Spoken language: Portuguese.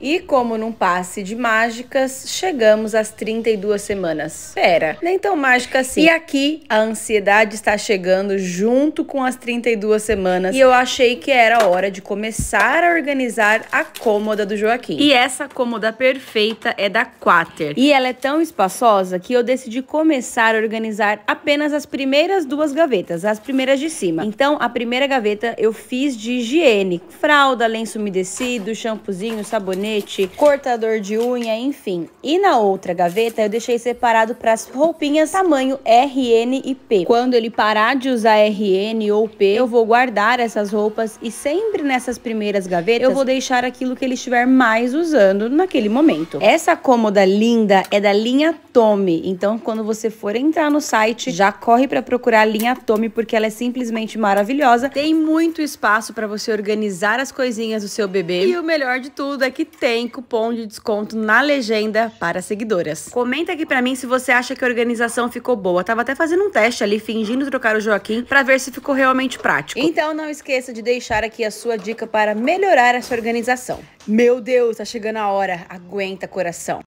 E como num passe de mágicas, chegamos às 32 semanas. Pera, nem tão mágica assim. E aqui a ansiedade está chegando junto com as 32 semanas e eu achei que era hora de começar a organizar a cômoda do Joaquim. E essa cômoda perfeita é da Quater. E ela é tão espaçosa que eu decidi começar a organizar apenas as primeiras duas gavetas, as primeiras de cima. Então, a primeira gaveta eu fiz de higiene, fralda, lenço umedecido, shampoozinho, sabonete, cortador de unha, enfim. E na outra gaveta eu deixei separado para as roupinhas tamanho RN e P. Quando ele parar de usar RN ou P, eu vou guardar essas roupas e sempre nessas primeiras gavetas eu vou deixar aquilo que ele estiver mais usando naquele momento. Essa cômoda linda é da linha Tome, então quando você for entrar no site, já corre para procurar a linha Tome porque ela é simplesmente maravilhosa. Tem muito espaço para você organizar as coisinhas do seu bebê. E o melhor de tudo é que tem cupom de desconto na legenda para seguidoras. Comenta aqui para mim se você acha que a organização ficou boa. tava até fazendo um teste ali, fingindo trocar o Joaquim, para ver se ficou realmente prático. Então não esqueça de deixar aqui a sua dica para melhorar essa organização. Meu Deus, tá chegando a hora. Aguenta, coração.